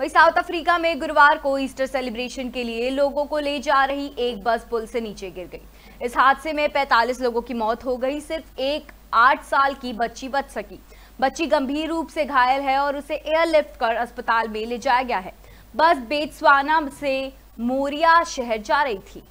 वही south Africa में गुरुवार को ईस्टर सेलिब्रेशन के लिए लोगों को ले जा रही एक बस पुल से नीचे गिर गई इस हादसे में 45 लोगों की मौत हो गई सिर्फ एक आठ साल की बच्ची बच सकी बच्ची गंभीर रूप से घायल है और उसे एयरलिफ्ट कर अस्पताल में ले जाया गया है बस बेतसवाना से मोरिया शहर जा रही थी